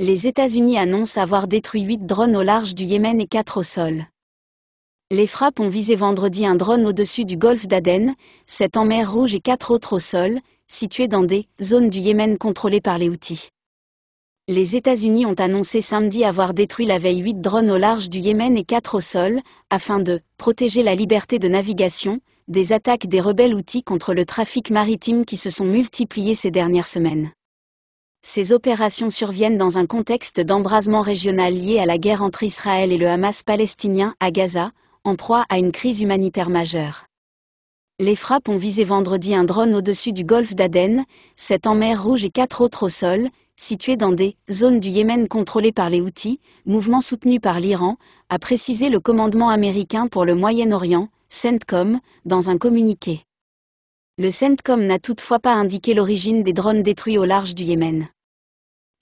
Les États-Unis annoncent avoir détruit 8 drones au large du Yémen et 4 au sol. Les frappes ont visé vendredi un drone au-dessus du golfe d'Aden, 7 en mer Rouge et 4 autres au sol, situés dans des zones du Yémen contrôlées par les Houthis. Les États-Unis ont annoncé samedi avoir détruit la veille 8 drones au large du Yémen et 4 au sol, afin de protéger la liberté de navigation, des attaques des rebelles outils contre le trafic maritime qui se sont multipliées ces dernières semaines. Ces opérations surviennent dans un contexte d'embrasement régional lié à la guerre entre Israël et le Hamas palestinien à Gaza, en proie à une crise humanitaire majeure. Les frappes ont visé vendredi un drone au-dessus du golfe d'Aden, sept en mer Rouge et quatre autres au sol, situés dans des zones du Yémen contrôlées par les Houthis, mouvement soutenu par l'Iran, a précisé le commandement américain pour le Moyen-Orient, CENTCOM, dans un communiqué. Le CENTCOM n'a toutefois pas indiqué l'origine des drones détruits au large du Yémen.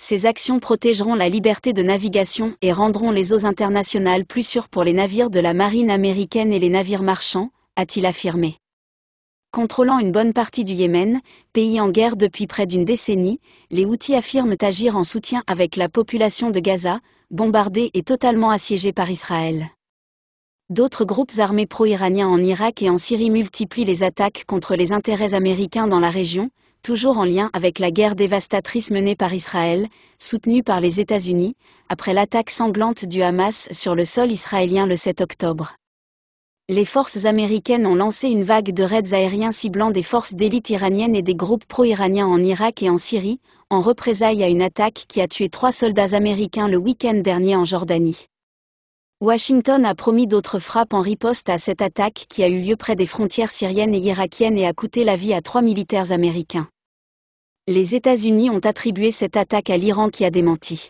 Ces actions protégeront la liberté de navigation et rendront les eaux internationales plus sûres pour les navires de la marine américaine et les navires marchands, a-t-il affirmé. Contrôlant une bonne partie du Yémen, pays en guerre depuis près d'une décennie, les outils affirment agir en soutien avec la population de Gaza, bombardée et totalement assiégée par Israël. D'autres groupes armés pro-iraniens en Irak et en Syrie multiplient les attaques contre les intérêts américains dans la région, toujours en lien avec la guerre dévastatrice menée par Israël, soutenue par les États-Unis, après l'attaque sanglante du Hamas sur le sol israélien le 7 octobre. Les forces américaines ont lancé une vague de raids aériens ciblant des forces d'élite iraniennes et des groupes pro-iraniens en Irak et en Syrie, en représailles à une attaque qui a tué trois soldats américains le week-end dernier en Jordanie. Washington a promis d'autres frappes en riposte à cette attaque qui a eu lieu près des frontières syriennes et irakiennes et a coûté la vie à trois militaires américains. Les États-Unis ont attribué cette attaque à l'Iran qui a démenti.